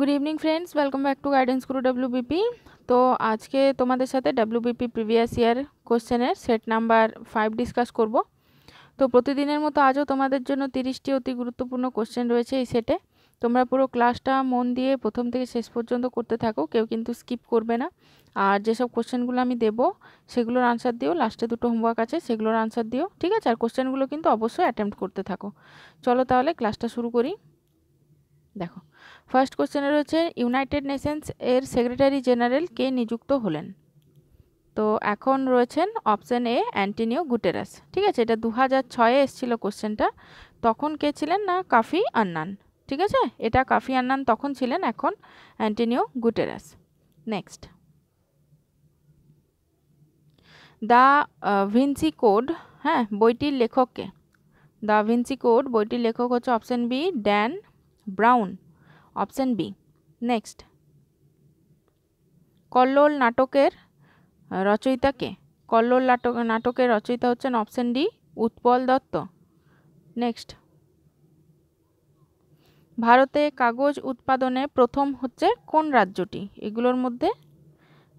good evening friends welcome back to guidance Guru WBP তো আজকে তোমাদের সাথে বিপি প্রিভিয়াস ইয়ার কোশ্চেনের সেট নাম্বার ফাইভ ডিসকাস করব তো প্রতিদিনের মতো আজও তোমাদের জন্য তিরিশটি অতি গুরুত্বপূর্ণ কোশ্চেন রয়েছে এই সেটে তোমরা পুরো ক্লাসটা মন দিয়ে প্রথম থেকে শেষ পর্যন্ত করতে থাকো কেউ কিন্তু স্কিপ করবে না আর যেসব কোশ্চেনগুলো আমি দেব সেগুলোর আনসার দিও লাস্টে দুটো হোমওয়ার্ক আছে সেগুলোর আনসার দিও ঠিক আছে আর কোশ্চেনগুলো কিন্তু অবশ্যই অ্যাটেম্প্ট করতে থাকো চলো তাহলে ক্লাসটা শুরু করি দেখো ফার্স্ট কোশ্চেনে রয়েছে ইউনাইটেড নেশনস এর সেক্রেটারি জেনারেল কে নিযুক্ত হলেন তো এখন রয়েছেন অপশান এ অ্যান্টিনিও গুটেরাস ঠিক আছে এটা দু হাজার ছয়ে এসেছিল কোশ্চেনটা তখন কে ছিলেন না কাফি আন্নান ঠিক আছে এটা কাফি আন্নান তখন ছিলেন এখন Antonio Guterres next Da Vinci code হ্যাঁ বইটির লেখককে দ্য ভিনসি কোড বইটির লেখক হচ্ছে option B Dan Brown option B next Kallol নাটকের রচয়িতাকে কল্লোল নাটক নাটকের রচয়িতা হচ্ছেন option D Utpal Dutta next ভারতে কাগজ উৎপাদনে প্রথম হচ্ছে কোন রাজ্যটি এগুলোর মধ্যে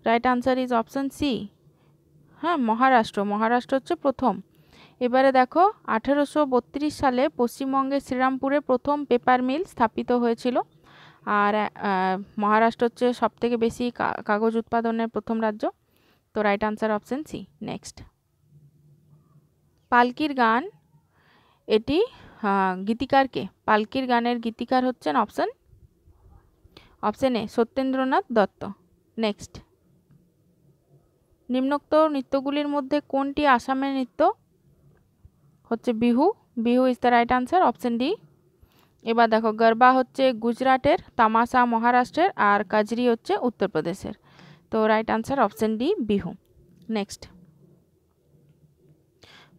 right answer is option C হ্যাঁ মহারাষ্ট্র মহারাষ্ট্র হচ্ছে প্রথম এবারে দেখো আঠেরোশো সালে পশ্চিমবঙ্গের শ্রীরামপুরে প্রথম পেপার মিল স্থাপিত হয়েছিল আর মহারাষ্ট্র হচ্ছে সবথেকে বেশি কাগজ উৎপাদনের প্রথম রাজ্য তো right answer option C next পালকির গান এটি গীতিকারকে পালকির গানের গীতিকার হচ্ছেন option option A Satyendranath Dutta next নিম্নোক্ত নৃত্যগুলির মধ্যে কোনটি আসামের নৃত্য হচ্ছে Bihu Bihu is the right answer option D এবার দেখো গরবা হচ্ছে গুজরাটের তামাশা মহারাষ্ট্রের আর কাজরি হচ্ছে উত্তরপ্রদেশের তো right answer option D Bihu next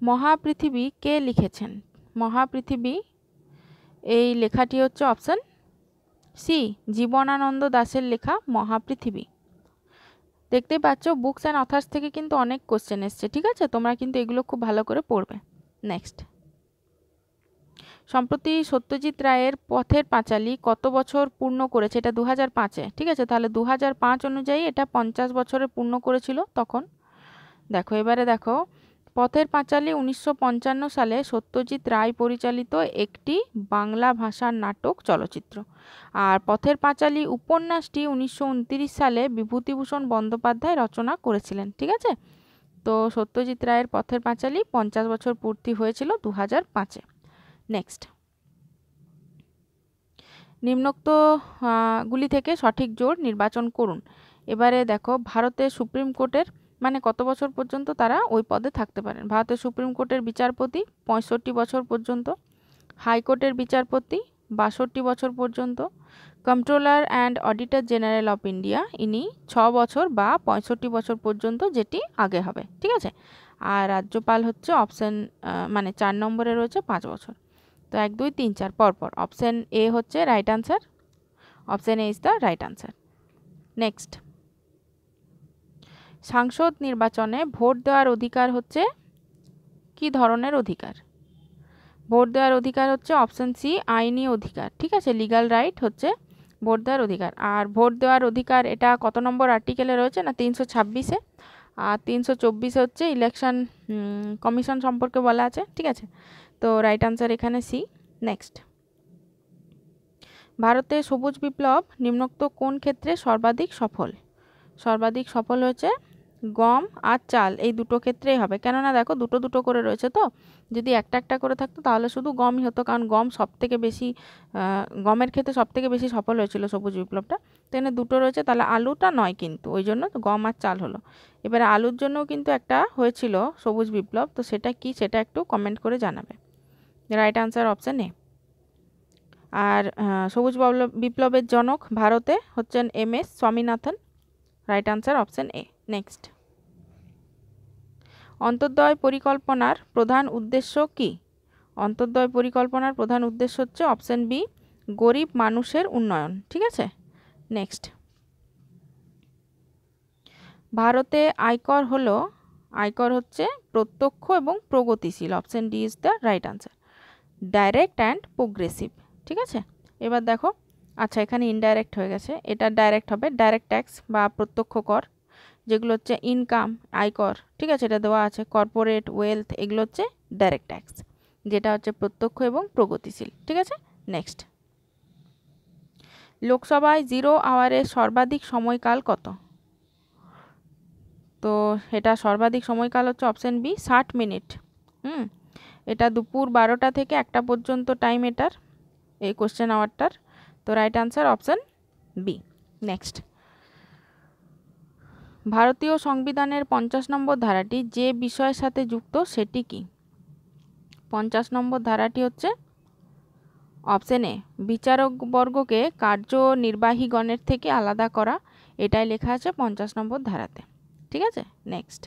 Mahaprithibi কে লিখেছেন মহাপৃথিবী এই লেখাটি হচ্ছে অপশান সি জীবনানন্দ দাসের লেখা মহাপৃথিবী দেখতে পাচ্ছ বুকস অ্যান্ড অথার্স থেকে কিন্তু অনেক কোশ্চেন এসছে ঠিক আছে তোমরা কিন্তু এগুলো খুব ভালো করে পড়বে নেক্সট সম্প্রতি সত্যজিৎ রায়ের পথের পাঁচালী কত বছর পূর্ণ করেছে এটা দু হাজার পাঁচে ঠিক আছে তাহলে দু হাজার পাঁচ অনুযায়ী এটা পঞ্চাশ বছরে পূর্ণ করেছিল তখন দেখো এবারে দেখো পথের পাঁচালী উনিশশো সালে সত্যজিৎ রায় পরিচালিত একটি বাংলা ভাষার নাটক চলচ্চিত্র আর পথের পাঁচালী উপন্যাসটি উনিশশো সালে বিভূতিভূষণ বন্দ্যোপাধ্যায় রচনা করেছিলেন ঠিক আছে তো সত্যজিৎ রায়ের পথের পাঁচালী পঞ্চাশ বছর পূর্তি হয়েছিল দু হাজার পাঁচে নেক্সট নিম্নোক্ত গুলি থেকে সঠিক জোর নির্বাচন করুন এবারে দেখো ভারতের সুপ্রিম কোর্টের মানে কত বছর পর্যন্ত তারা ওই পদে থাকতে পারেন ভারতের সুপ্রিম কোর্টের বিচারপতি পঁয়ষট্টি বছর পর্যন্ত হাইকোর্টের বিচারপতি বাষট্টি বছর পর্যন্ত controller and auditor general of India ইনি ছ বছর বা পঁয়ষট্টি বছর পর্যন্ত যেটি আগে হবে ঠিক আছে আর রাজ্যপাল হচ্ছে অপশান মানে চার নম্বরে রয়েছে পাঁচ বছর তো এক দুই তিন চার পরপর অপশান এ হচ্ছে right answer option A is the right answer next সাংসদ নির্বাচনে ভোট দেওয়ার অধিকার হচ্ছে কি ধরনের অধিকার ভোট দেওয়ার অধিকার হচ্ছে অপশান সি আইনি অধিকার ঠিক আছে লিগাল রাইট হচ্ছে ভোট দেওয়ার অধিকার আর ভোট দেওয়ার অধিকার এটা কত নম্বর আর্টিকেলে রয়েছে না তিনশো ছাব্বিশে আর তিনশো চব্বিশে হচ্ছে ইলেকশন কমিশন সম্পর্কে বলা আছে ঠিক আছে তো রাইট আনসার এখানে সি নেক্সট ভারতে সবুজ বিপ্লব নিম্নোক্ত কোন ক্ষেত্রে সর্বাধিক সফল সর্বাধিক সফল হয়েছে গম আর চাল এই দুটো ক্ষেত্রেই হবে কেননা দেখো দুটো দুটো করে রয়েছে তো যদি একটা একটা করে থাকতো তাহলে শুধু গমই হতো কারণ গম সব থেকে বেশি গমের ক্ষেত্রে সব থেকে বেশি সফল হয়েছিল সবুজ বিপ্লবটা তো এনে দুটো রয়েছে তাহলে আলুটা নয় কিন্তু ওই জন্য গম আর চাল হলো এবারে আলুর জন্যও কিন্তু একটা হয়েছিল সবুজ বিপ্লব তো সেটা কি সেটা একটু কমেন্ট করে জানাবে রাইট আনসার অপশান এ আর সবুজ বিপ্লবের জনক ভারতে হচ্ছেন M S Swaminathan right answer option A next Antyodaya পরিকল্পনার প্রধান উদ্দেশ্য কি অন্তর্দয় পরিকল্পনার প্রধান উদ্দেশ্য হচ্ছে অপশান বি গরিব মানুষের উন্নয়ন ঠিক আছে নেক্সট ভারতে আয়কর হলো আয়কর হচ্ছে প্রত্যক্ষ এবং প্রগতিশীল option D is the right answer direct and progressive ঠিক আছে এবার দেখো আচ্ছা এখানে ইনডাইরেক্ট হয়ে গেছে এটা ডাইরেক্ট হবে ডাইরেক্ট ট্যাক্স বা প্রত্যক্ষ কর যেগুলো হচ্ছে ইনকাম আয়কর ঠিক আছে এটা দেওয়া আছে কর্পোরেট ওয়েলথ এগুলো হচ্ছে ডাইরেক্ট ট্যাক্স যেটা হচ্ছে প্রত্যক্ষ এবং প্রগতিশীল ঠিক আছে নেক্সট লোকসভায় জিরো আওয়ারের সর্বাধিক সময়কাল কত তো এটা সর্বাধিক সময়কাল হচ্ছে অপশান বি ষাট মিনিট হুম এটা দুপুর বারোটা থেকে একটা পর্যন্ত টাইম এটার এই কোশ্চেন আওয়ারটার তো right answer option B next ভারতীয় সংবিধানের পঞ্চাশ নম্বর ধারাটি যে বিষয়ের সাথে যুক্ত সেটি কি পঞ্চাশ নম্বর ধারাটি হচ্ছে অপশান এ বর্গকে কার্যনির্বাহীগণের থেকে আলাদা করা এটাই লেখা আছে পঞ্চাশ নম্বর ধারাতে ঠিক আছে নেক্সট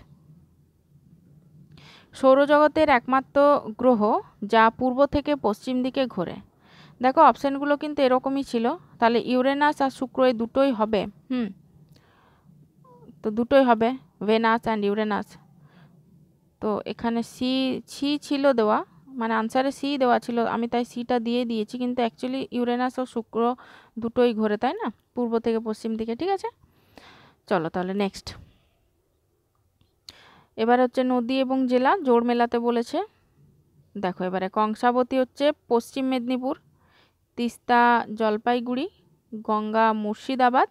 সৌরজগতের একমাত্র গ্রহ যা পূর্ব থেকে পশ্চিম দিকে ঘোরে দেখো অপশানগুলো কিন্তু এরকমই ছিল তাহলে ইউরেনাস আর শুক্র এই দুটোই হবে হুম তো দুটোই হবে ভেনাস অ্যান্ড ইউরেনাস তো এখানে সি সি ছিল দেওয়া মানে আনসারে সি দেওয়া ছিল আমি তাই সিটা দিয়ে দিয়েছি কিন্তু অ্যাকচুয়ালি ইউরেনাস ও শুক্র দুটোই ঘোরে তাই না পূর্ব থেকে পশ্চিম দিকে ঠিক আছে চলো তাহলে নেক্সট এবার হচ্ছে নদী এবং জেলা জোর মেলাতে বলেছে দেখো এবারে কংসাবতী হচ্ছে Paschim Medinipur Teesta Jalpaiguri Ganga Murshidabad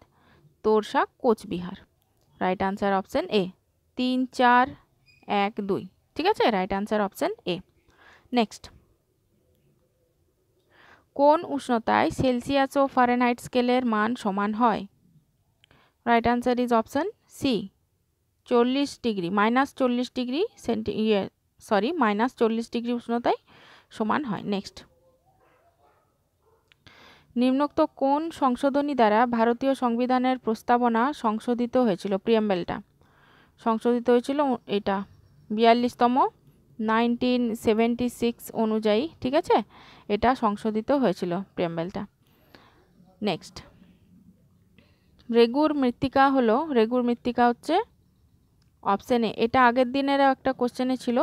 Torsa Coochbehar right answer option A তিন চার এক দুই ঠিক আছে right answer option A next কোন উষ্ণতায় সেলসিয়াস ও ফারেনহাইট স্কেলের মান সমান হয় right answer is option C চল্লিশ ডিগ্রি মাইনাস চল্লিশ ডিগ্রি সেন্টি ইয়ে সরি মাইনাস চল্লিশ ডিগ্রি উষ্ণতায় সমান হয় নেক্সট নিম্নোক্ত কোন সংশোধনী দ্বারা ভারতীয় সংবিধানের প্রস্তাবনা সংশোধিত হয়েছিল প্রিয়াম্বেলটা সংশোধিত হয়েছিল এটা বিয়াল্লিশতম নাইনটিন সেভেন্টি সিক্স অনুযায়ী ঠিক আছে এটা সংশোধিত হয়েছিল প্রিয়াম্বেলটা নেক্সট রেগুর মৃত্তিকা হলো রেগুর মৃত্তিকা হচ্ছে অপশানে এটা আগের দিনেরও একটা কোশ্চেনে ছিল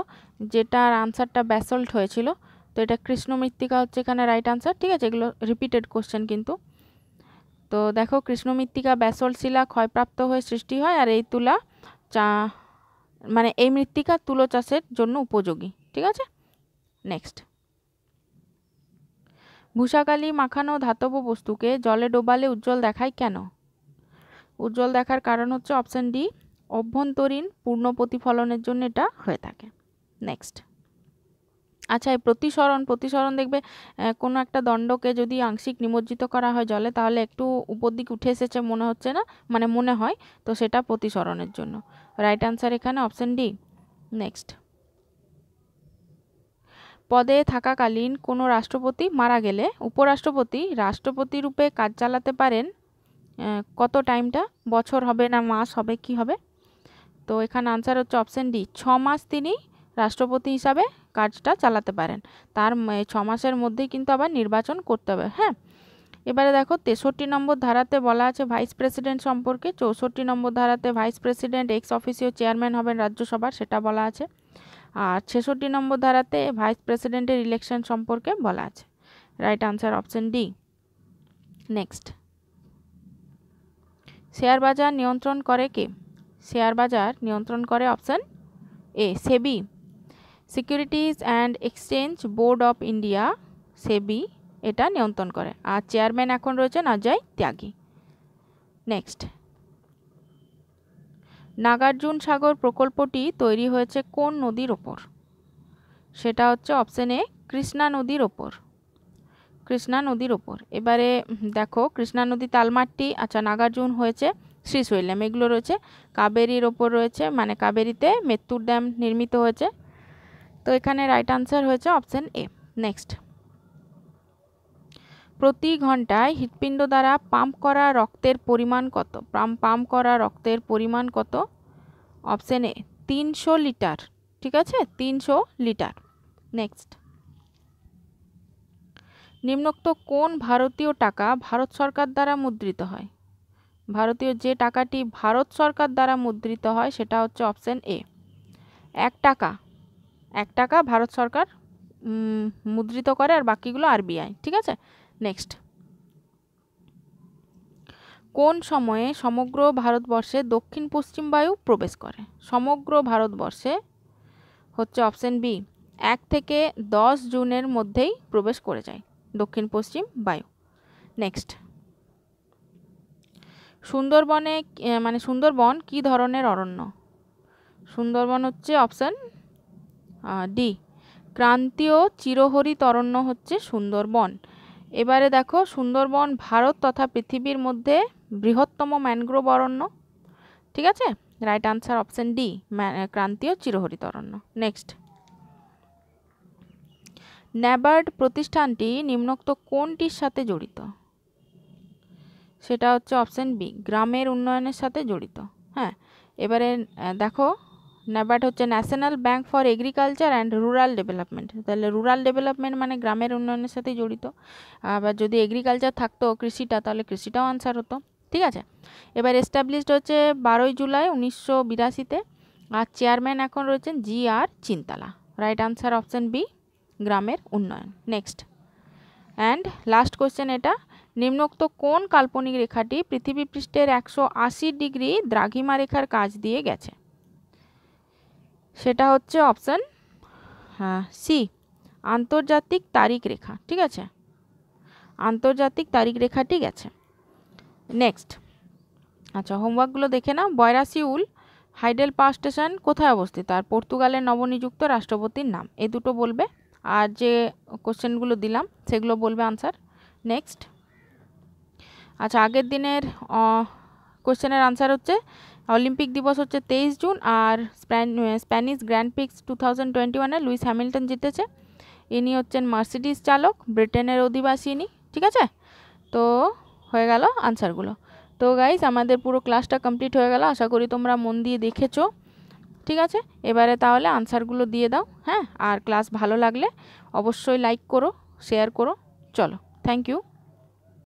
যেটার আনসারটা ব্যাসল্ট হয়েছিল তো এটা কৃষ্ণ মৃত্তিকা হচ্ছে এখানে রাইট আনসার ঠিক আছে এগুলো রিপিটেড কোশ্চেন কিন্তু তো দেখো কৃষ্ণ মৃত্তিকা ব্যাসল্ট শিলা ক্ষয়প্রাপ্ত হয়ে সৃষ্টি হয় আর এই তুলা চা মানে এই মৃত্তিকা তুলো চাষের জন্য উপযোগী ঠিক আছে নেক্সট ভূষাকালি মাখানো ধাতব বস্তুকে জলে ডোবালে উজ্জ্বল দেখায় কেন উজ্জ্বল দেখার কারণ হচ্ছে অপশান ডি অভ্যন্তরীণ পূর্ণ প্রতিফলনের জন্য এটা হয়ে থাকে নেক্সট আচ্ছা এই প্রতিসরণ প্রতিসরণ দেখবে কোনো একটা দণ্ডকে যদি আংশিক নিমজ্জিত করা হয় জলে তাহলে একটু উপর দিক উঠে এসেছে মনে হচ্ছে না মানে মনে হয় তো সেটা প্রতিসরণের জন্য রাইট আনসার এখানে অপশান ডি নেক্সট পদে থাকাকালীন কোনো রাষ্ট্রপতি মারা গেলে উপরাষ্ট্রপতি রাষ্ট্রপতি রূপে কাজ চালাতে পারেন কত টাইমটা বছর হবে না মাস হবে কি হবে তো এখানে আনসার হচ্ছে অপশান ডি ছ মাস তিনি রাষ্ট্রপতি হিসাবে কাজটা চালাতে পারেন তার ছ মাসের মধ্যে কিন্তু আবার নির্বাচন করতে হবে হ্যাঁ এবারে দেখো তেষট্টি নম্বর ধারাতে বলা আছে ভাইস প্রেসিডেন্ট সম্পর্কে চৌষট্টি নম্বর ধারাতে vice president ex officio chairman হবেন রাজ্যসভার সেটা বলা আছে আর ছেষট্টি নম্বর ধারাতে ভাইস প্রেসিডেন্টের ইলেকশন সম্পর্কে বলা আছে right answer option D next share বাজার নিয়ন্ত্রণ করে কে শেয়ার বাজার নিয়ন্ত্রণ করে option A SEBI securities and exchange board of India SEBI এটা নিয়ন্ত্রণ করে আর চেয়ারম্যান এখন রয়েছেন অজয় ত্যাগী নেক্সট নাগার্জুন সাগর প্রকল্পটি তৈরি হয়েছে কোন নদীর ওপর সেটা হচ্ছে অপশান এ কৃষ্ণা নদীর ওপর কৃষ্ণা নদীর ওপর এবারে দেখো কৃষ্ণা নদী তালমাট্টি আচ্ছা নাগার্জুন হয়েছে শ্রীশৈলাম এগুলো রয়েছে কাবেরীর ওপর রয়েছে মানে কাবেরীতে মেত্তুর ড্যাম নির্মিত হয়েছে তো এখানে রাইট আনসার হয়েছে অপশান এ নেক্সট প্রতি ঘন্টায় হৃৎপিণ্ড দ্বারা পাম্প করা রক্তের পরিমাণ কত পাম্প করা রক্তের পরিমাণ কত অপশান এ তিনশো লিটার ঠিক আছে তিনশো লিটার নেক্সট নিম্নোক্ত কোন ভারতীয় টাকা ভারত সরকার দ্বারা মুদ্রিত হয় ভারতীয় যে টাকাটি ভারত সরকার দ্বারা মুদ্রিত হয় সেটা হচ্ছে অপশান এ এক টাকা এক টাকা ভারত সরকার মুদ্রিত করে আর বাকিগুলো আরবিআই ঠিক আছে নেক্সট কোন সময়ে সমগ্র ভারতবর্ষে দক্ষিণ পশ্চিম বায়ু প্রবেশ করে সমগ্র ভারতবর্ষে হচ্ছে অপশান বি এক থেকে দশ জুনের মধ্যেই প্রবেশ করে যায় দক্ষিণ পশ্চিম বায়ু নেক্সট সুন্দরবনে মানে সুন্দরবন কি ধরনের অরণ্য সুন্দরবন হচ্ছে অপশান ডি ক্রান্তীয় চিরহরি তরণ্য হচ্ছে সুন্দরবন এবারে দেখো সুন্দরবন ভারত তথা পৃথিবীর মধ্যে বৃহত্তম ম্যানগ্রোভ অরণ্য ঠিক আছে রাইট আনসার অপশান ডি ক্রান্তীয় চিরহরিত অরণ্য নেক্সট ন্যাবার্ড প্রতিষ্ঠানটি নিম্নোক্ত কোনটির সাথে জড়িত সেটা হচ্ছে অপশান বি গ্রামের উন্নয়নের সাথে জড়িত হ্যাঁ এবারে দেখো ন্যাবার্ড হচ্ছে National Bank for Agriculture and Rural Development তাহলে রুরাল ডেভেলপমেন্ট মানে গ্রামের উন্নয়নের সাথে জড়িত আবার যদি এগ্রিকালচার থাকতো কৃষিটা তাহলে কৃষিটাও আনসার হতো ঠিক আছে এবার এস্টাবলিশড হচ্ছে বারোই জুলাই উনিশশো বিরাশিতে আর চেয়ারম্যান এখন রয়েছেন G R Chintala right answer option B গ্রামের উন্নয়ন নেক্সট অ্যান্ড লাস্ট কোয়েশ্চেন এটা নিম্নোক্ত কোন কাল্পনিক রেখাটি পৃথিবী পৃষ্ঠের একশো আশি ডিগ্রি দ্রাঘিমা রেখার কাজ দিয়ে গেছে সেটা হচ্ছে অপশান হ্যাঁ সি আন্তর্জাতিক তারিখ রেখা ঠিক আছে আন্তর্জাতিক তারিখ রেখাটি গেছে নেক্সট আচ্ছা হোমওয়ার্কগুলো দেখে না বয়রাসিউল হাইডেল পাওয়ার স্টেশন কোথায় অবস্থিত আর পর্তুগালের নবনিযুক্ত রাষ্ট্রপতির নাম এ দুটো বলবে আর যে কোশ্চেনগুলো দিলাম সেগুলো বলবে আনসার নেক্সট আচ্ছা আগের দিনের কোশ্চেনের আনসার হচ্ছে অলিম্পিক দিবস হচ্ছে তেইশ জুন আর Spanish Grand Prix two thousand twenty ওয়ানে লুইস হ্যামিল্টন জিতেছে ইনি হচ্ছেন মার্সিডিস চালক ব্রিটেনের অধিবাসী ইনি ঠিক আছে তো হয়ে গেল আনসারগুলো তো গাইজ আমাদের পুরো ক্লাসটা কমপ্লিট হয়ে গেল আশা করি তোমরা মন দিয়ে দেখেছো ঠিক আছে এবারে তাহলে আনসারগুলো দিয়ে দাও হ্যাঁ আর ক্লাস ভালো লাগলে অবশ্যই লাইক করো শেয়ার করো চলো থ্যাংক ইউ